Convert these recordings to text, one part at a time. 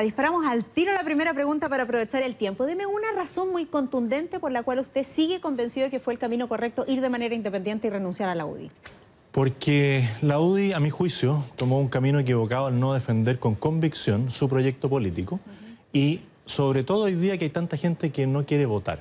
Disparamos al tiro la primera pregunta para aprovechar el tiempo. Dime una razón muy contundente por la cual usted sigue convencido de que fue el camino correcto ir de manera independiente y renunciar a la UDI. Porque la UDI, a mi juicio, tomó un camino equivocado al no defender con convicción su proyecto político y sobre todo hoy día que hay tanta gente que no quiere votar.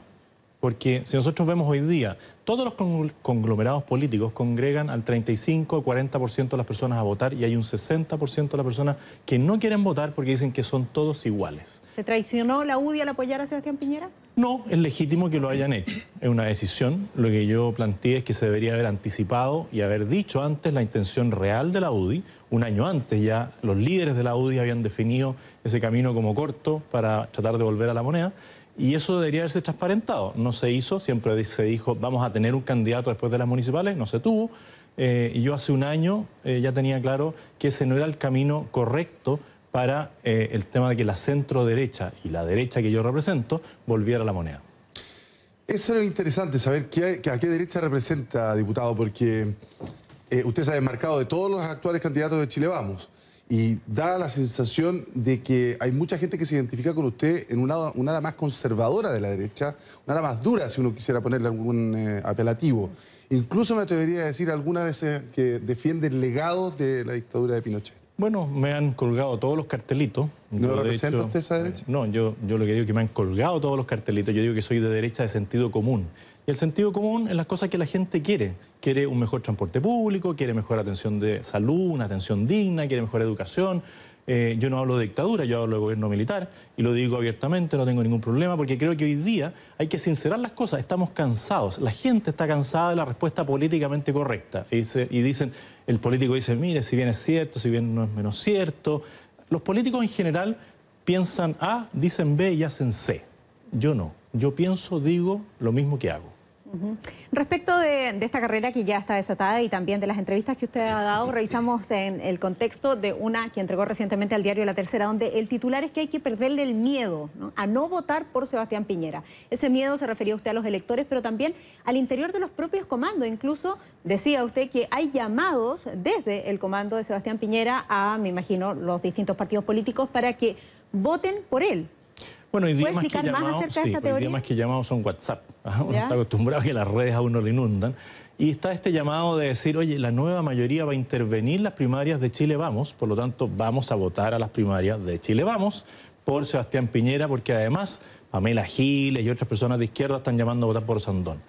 Porque si nosotros vemos hoy día, todos los conglomerados políticos congregan al 35 o 40% de las personas a votar y hay un 60% de las personas que no quieren votar porque dicen que son todos iguales. ¿Se traicionó la UDI al apoyar a Sebastián Piñera? No, es legítimo que lo hayan hecho. Es una decisión. Lo que yo planteé es que se debería haber anticipado y haber dicho antes la intención real de la UDI, un año antes ya los líderes de la UDI habían definido ese camino como corto para tratar de volver a la moneda. Y eso debería haberse transparentado. No se hizo, siempre se dijo, vamos a tener un candidato después de las municipales, no se tuvo. Eh, y yo hace un año eh, ya tenía claro que ese no era el camino correcto para eh, el tema de que la centro derecha y la derecha que yo represento volviera a la moneda. Eso era interesante, saber a qué derecha representa, diputado, porque eh, usted se ha desmarcado de todos los actuales candidatos de Chile Vamos y da la sensación de que hay mucha gente que se identifica con usted en una, una ala más conservadora de la derecha, una ala más dura, si uno quisiera ponerle algún eh, apelativo. Incluso me atrevería a decir algunas veces que defiende el legado de la dictadura de Pinochet. Bueno, me han colgado todos los cartelitos. ¿No representa esa derecha? No, yo, yo lo que digo es que me han colgado todos los cartelitos. Yo digo que soy de derecha de sentido común. Y el sentido común es las cosas que la gente quiere. Quiere un mejor transporte público, quiere mejor atención de salud, una atención digna, quiere mejor educación, eh, yo no hablo de dictadura, yo hablo de gobierno militar y lo digo abiertamente, no tengo ningún problema, porque creo que hoy día hay que sincerar las cosas. Estamos cansados, la gente está cansada de la respuesta políticamente correcta. y dicen, el político dice, mire, si bien es cierto, si bien no es menos cierto. Los políticos en general piensan A, dicen B y hacen C. Yo no. Yo pienso, digo lo mismo que hago. Respecto de, esta carrera que ya está desatada y también de las entrevistas que usted ha dado, revisamos en el contexto de una que entregó recientemente al diario La Tercera, donde el titular es que hay que perderle el miedo a no votar por Sebastián Piñera. Ese miedo se refería usted a los electores, pero también al interior de los propios comandos. Incluso decía usted que hay llamados desde el comando de Sebastián Piñera a, me imagino, los distintos partidos políticos para que voten por él, bueno, y sí, pues, que llamamos son WhatsApp. Uno está acostumbrado a que las redes a uno le inundan. Y está este llamado de decir, oye, la nueva mayoría va a intervenir las primarias de Chile Vamos, por lo tanto vamos a votar a las primarias de Chile Vamos por Sebastián Piñera, porque además Pamela Giles y otras personas de izquierda están llamando a votar por Sandón.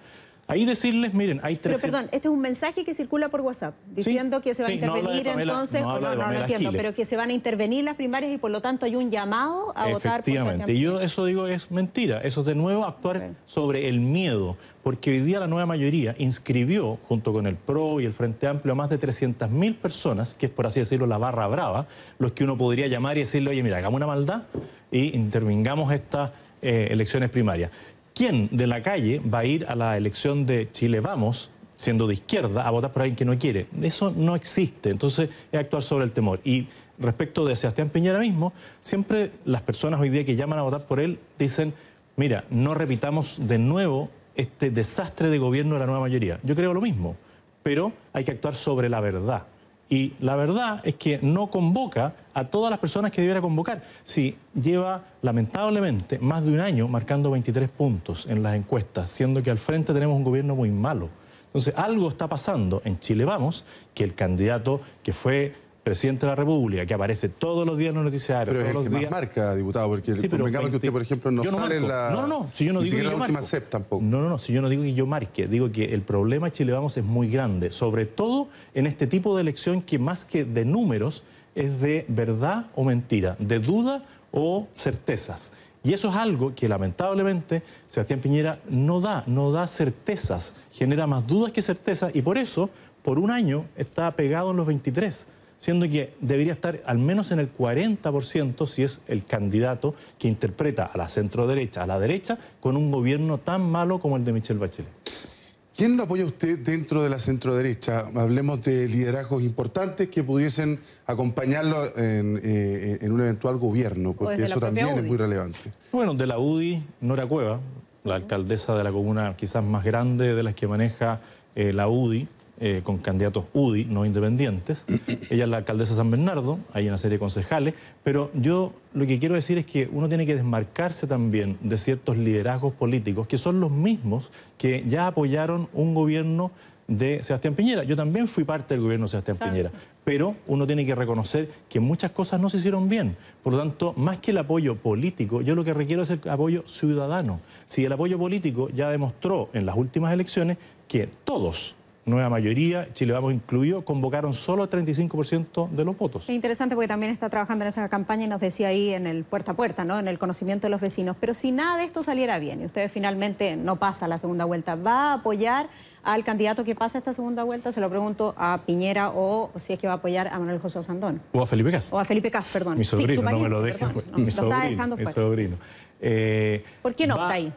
Ahí decirles, miren, hay tres. Pero perdón, este es un mensaje que circula por WhatsApp, diciendo que se va a intervenir entonces, no, no, no, entiendo, pero que se van a intervenir las primarias y por lo tanto hay un llamado a votar por Efectivamente, yo eso digo es mentira, eso es de nuevo actuar sobre el miedo, porque hoy día la nueva mayoría inscribió, junto con el PRO y el Frente Amplio, a más de 300.000 personas, que es por así decirlo la barra brava, los que uno podría llamar y decirle, oye, mira, hagamos una maldad y intervengamos estas eh, elecciones primarias. ¿quién de la calle va a ir a la elección de Chile Vamos, siendo de izquierda, a votar por alguien que no quiere? Eso no existe. Entonces, es actuar sobre el temor. Y respecto de Sebastián Piñera mismo, siempre las personas hoy día que llaman a votar por él dicen, mira, no repitamos de nuevo este desastre de gobierno de la nueva mayoría. Yo creo lo mismo, pero hay que actuar sobre la verdad. Y la verdad es que no convoca a todas las personas que debiera convocar. Si lleva, lamentablemente, más de un año marcando 23 puntos en las encuestas, siendo que al frente tenemos un gobierno muy malo. Entonces, algo está pasando en Chile Vamos, que el candidato que fue presidente de la República, que aparece todos los días en los noticiarios. Pero es el que más marca, diputado, porque que usted, por ejemplo, no, sale la. No, no, si yo no digo que yo No, no, no, si yo no digo que yo marque, digo que el problema de Chile Vamos es muy grande, sobre todo en este tipo de elección que más que de números es de verdad o mentira, de duda o certezas. Y eso es algo que lamentablemente Sebastián Piñera no da, no da certezas, genera más dudas que certezas y por eso por un año está pegado en los 23 siendo que debería estar al menos en el 40% si es el candidato que interpreta a la centro derecha, a la derecha, con un gobierno tan malo como el de Michelle Bachelet. ¿Quién lo apoya usted dentro de la centroderecha? Hablemos de liderazgos importantes que pudiesen acompañarlo en, eh, un eventual gobierno, porque eso también es muy relevante. Bueno, de la UDI, Nora Cueva, la alcaldesa de la comuna quizás más grande de las que maneja eh, la UDI, eh, con candidatos UDI, no independientes. Ella es la alcaldesa de San Bernardo, hay una serie de concejales, pero yo lo que quiero decir es que uno tiene que desmarcarse también de ciertos liderazgos políticos que son los mismos que ya apoyaron un gobierno de Sebastián Piñera. Yo también fui parte del gobierno de Sebastián Piñera, pero uno tiene que reconocer que muchas cosas no se hicieron bien. Por lo tanto, más que el apoyo político, yo lo que requiero es el apoyo ciudadano. Si el apoyo político ya demostró en las últimas elecciones que todos Nueva mayoría, Chile Vamos incluido, convocaron solo el 35% de los votos. Es interesante porque también está trabajando en esa campaña y nos decía ahí en el puerta a puerta, ¿no? en el conocimiento de los vecinos. Pero si nada de esto saliera bien y ustedes finalmente no pasa la segunda vuelta, ¿va a apoyar al candidato que pasa esta segunda vuelta? Se lo pregunto a Piñera o si es que va a apoyar a Manuel José Osandón. O a Felipe Cas. O a Felipe Cas, perdón. Mi sobrino, no me lo dejen. Eh, ¿Por qué no opta ahí?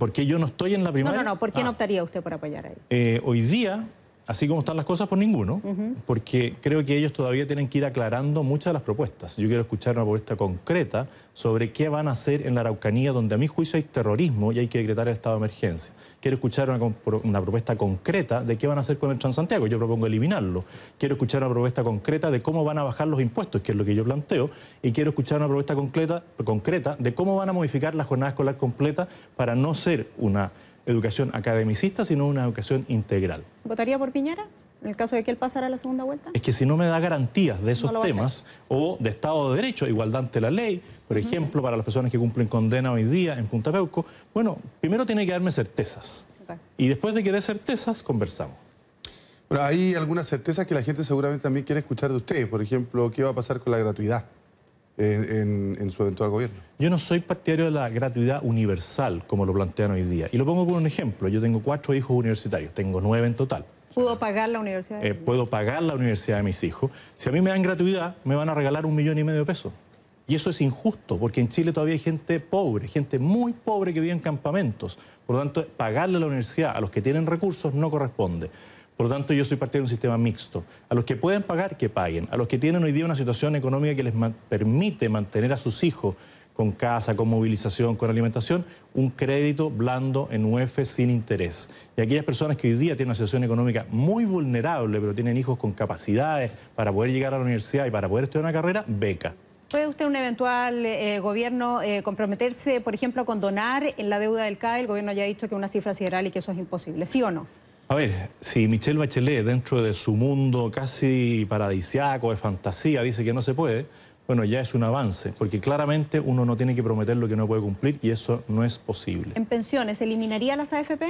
¿Por yo no estoy en la primera? No, no, no. ¿Por qué no ah. optaría usted por apoyar a él? Eh, hoy día así como están las cosas, por ninguno, porque creo que ellos todavía tienen que ir aclarando muchas de las propuestas. Yo quiero escuchar una propuesta concreta sobre qué van a hacer en la Araucanía, donde a mi juicio hay terrorismo y hay que decretar el estado de emergencia. Quiero escuchar una, propuesta concreta de qué van a hacer con el Transantiago, yo propongo eliminarlo. Quiero escuchar una propuesta concreta de cómo van a bajar los impuestos, que es lo que yo planteo, y quiero escuchar una propuesta concreta, concreta de cómo van a modificar la jornada escolar completa para no ser una educación academicista, sino una educación integral. ¿Votaría por Piñera? en el caso de que él pasara la segunda vuelta? Es que si no me da garantías de esos temas, o de Estado de Derecho, igualdad ante la ley, por ejemplo, para las personas que cumplen condena hoy día en Punta Peuco, bueno, primero tiene que darme certezas. Y después de que dé certezas, conversamos. Pero hay algunas certezas que la gente seguramente también quiere escuchar de ustedes. Por ejemplo, ¿qué va a pasar con la gratuidad? en, su evento su gobierno. Yo no soy partidario de la gratuidad universal, como lo plantean hoy día. Y lo pongo con un ejemplo. Yo tengo cuatro hijos universitarios, tengo nueve en total. ¿Puedo pagar la universidad? Eh, puedo pagar la universidad de mis hijos. Si a mí me dan gratuidad, me van a regalar un millón y medio de pesos. Y eso es injusto, porque en Chile todavía hay gente pobre, gente muy pobre que vive en campamentos. Por lo tanto, pagarle la universidad a los que tienen recursos no corresponde. Por lo tanto, yo soy parte de un sistema mixto. A los que pueden pagar, que paguen. A los que tienen hoy día una situación económica que les permite mantener a sus hijos con casa, con movilización, con alimentación, un crédito blando en UEF sin interés. Y aquellas personas que hoy día tienen una situación económica muy vulnerable, pero tienen hijos con capacidades para poder llegar a la universidad y para poder estudiar una carrera, beca. ¿Puede usted un eventual eh, gobierno eh, comprometerse, por ejemplo, a donar en la deuda del CAE? El gobierno ya ha dicho que una cifra sideral y que eso es imposible, ¿sí o no? A ver, si Michelle Bachelet, dentro de su mundo casi paradisiaco, de fantasía, dice que no se puede, bueno, ya es un avance, porque claramente uno no tiene que prometer lo que no puede cumplir y eso no es posible. ¿En pensiones eliminaría las AFP?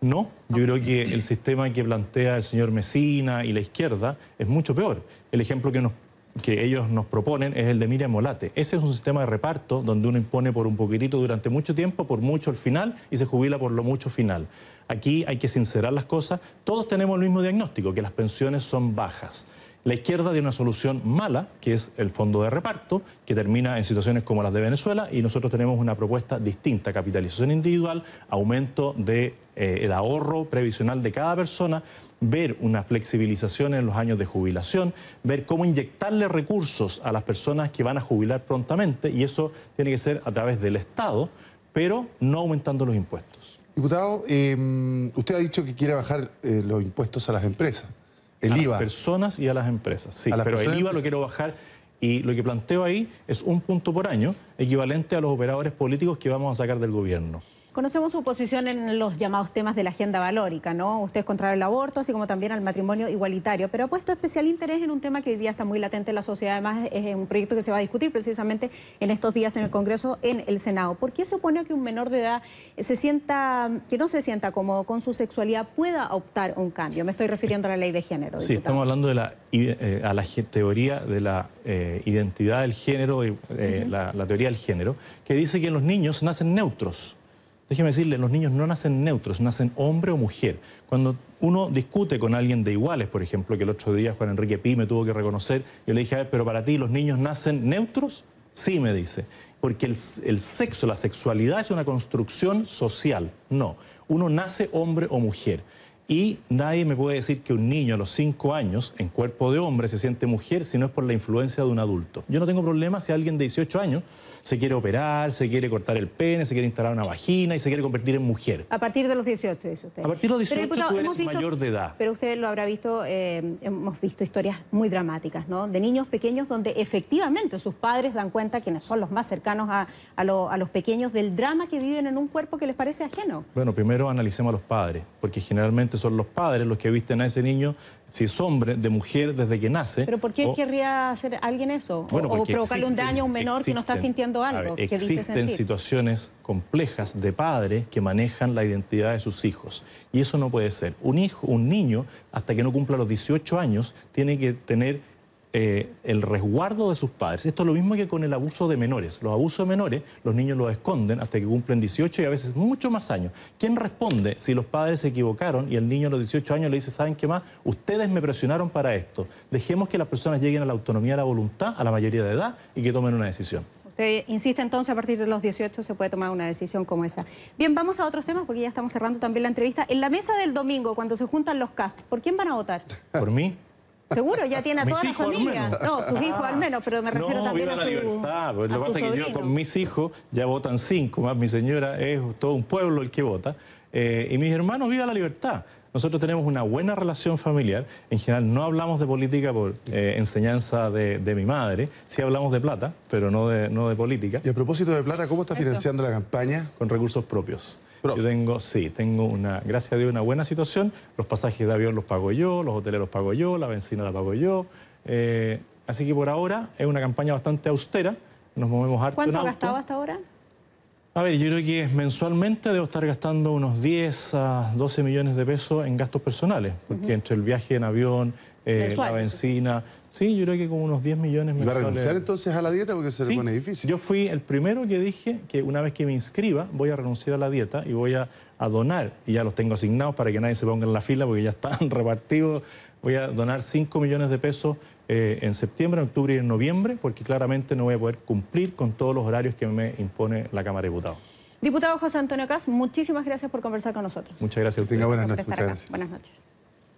No, yo creo que el sistema que plantea el señor Mesina y la izquierda es mucho peor. El ejemplo que nos que ellos nos proponen es el de Miriam Molate. Ese es un sistema de reparto donde uno impone por un poquitito durante mucho tiempo, por mucho al final y se jubila por lo mucho final. Aquí hay que sincerar las cosas. Todos tenemos el mismo diagnóstico, que las pensiones son bajas. La izquierda tiene una solución mala, que es el fondo de reparto, que termina en situaciones como las de Venezuela, y nosotros tenemos una propuesta distinta, capitalización individual, aumento del eh, ahorro previsional de cada persona, ver una flexibilización en los años de jubilación, ver cómo inyectarle recursos a las personas que van a jubilar prontamente, y eso tiene que ser a través del Estado, pero no aumentando los impuestos. Diputado, em, usted ha dicho que quiere bajar eh, los impuestos a las empresas. El a las personas y a las empresas. Sí, pero el IVA lo quiero bajar y lo que planteo ahí es un punto por año, equivalente a los operadores políticos que vamos a sacar del gobierno. Conocemos su posición en los llamados temas de la agenda valórica, ¿no? Usted es contra el aborto, así como también al matrimonio igualitario, pero ha puesto especial interés en un tema que hoy día está muy latente en la sociedad, además es un proyecto que se va a discutir precisamente en estos días en el Congreso, en el Senado. ¿Por qué se opone a que un menor de edad se sienta, que no se sienta cómodo con su sexualidad, pueda optar un cambio? Me estoy refiriendo a la ley de género. Sí, estamos hablando de la, eh, a la teoría de la eh, identidad del género, eh, la teoría del género, que dice que los niños nacen neutros. Déjeme decirle, los niños no nacen neutros, nacen hombre o mujer. Cuando uno discute con alguien de iguales, por ejemplo, que el otro día Juan Enrique Pi me tuvo que reconocer, yo le dije, a ver, pero para ti los niños nacen neutros. Sí, me dice, porque el, sexo, la sexualidad es una construcción social. No, uno nace hombre o mujer. Y nadie me puede decir que un niño a los cinco años, en cuerpo de hombre, se siente mujer si no es por la influencia de un adulto. Yo no tengo problema si alguien de 18 años se quiere operar, se quiere cortar el pene, se quiere instalar una vagina y se quiere convertir en mujer. A partir de los 18, dice usted. A partir de los 18 pero, tú eres mayor de edad. Pero usted lo habrá visto, eh, hemos visto historias muy dramáticas, ¿no? De niños pequeños donde efectivamente sus padres dan cuenta, quienes son los más cercanos a, a los pequeños, del drama que viven en un cuerpo que les parece ajeno. Bueno, primero analicemos a los padres, porque generalmente son los padres los que visten a ese niño si es hombre, de mujer, desde que nace. ¿Pero por qué querría hacer alguien eso? o provocarle un daño a un menor que no está sintiendo algo. que existen situaciones complejas de padres que manejan la identidad de sus hijos. Y eso no puede ser. Un, hijo, un niño, hasta que no cumpla los 18 años, tiene que tener eh, el resguardo de sus padres. Esto es lo mismo que con el abuso de menores. Los abusos de menores, los niños los esconden hasta que cumplen 18 y a veces mucho más años. ¿Quién responde si los padres se equivocaron y el niño a los 18 años le dice, ¿saben qué más? Ustedes me presionaron para esto. Dejemos que las personas lleguen a la autonomía, a la voluntad, a la mayoría de edad y que tomen una decisión. Usted insiste entonces, a partir de los 18 se puede tomar una decisión como esa. Bien, vamos a otros temas porque ya estamos cerrando también la entrevista. En la mesa del domingo, cuando se juntan los cast, ¿por quién van a votar? Por mí. Seguro, ya tiene a toda la familia. No, sus hijos al menos, pero me refiero también a su la libertad. Pues, lo que pasa es que yo con mis hijos ya votan cinco, más mi señora es todo un pueblo el que vota. Eh, y mis hermanos, viva la libertad. Nosotros tenemos una buena relación familiar. En general no hablamos de política por eh, enseñanza de, mi madre. Sí hablamos de plata, pero no de, no de política. Y a propósito de plata, ¿cómo está financiando la campaña? Con recursos propios yo tengo, sí, tengo una, gracias a Dios, una buena situación. Los pasajes de avión los pago yo, los hoteles los pago yo, la benzina la pago yo. Eh, así que por ahora es una campaña bastante austera. Nos movemos harto ¿Cuánto en gastado hasta ahora? A ver, yo creo que mensualmente debo estar gastando unos 10 a 12 millones de pesos en gastos personales, porque entre el viaje en avión, eh, la benzina, sí, yo creo que como unos 10 millones mensuales. ¿Va a renunciar entonces a la dieta porque se le pone difícil? Yo fui el primero que dije que una vez que me inscriba voy a renunciar a la dieta y voy a, donar, y ya los tengo asignados para que nadie se ponga en la fila porque ya están repartidos, voy a donar 5 millones de pesos eh, en septiembre, octubre y en noviembre, porque claramente no voy a poder cumplir con todos los horarios que me impone la Cámara de Diputados. Diputado José Antonio Cas, muchísimas gracias por conversar con nosotros. Muchas gracias. Tenga buenas noches. Buenas noches.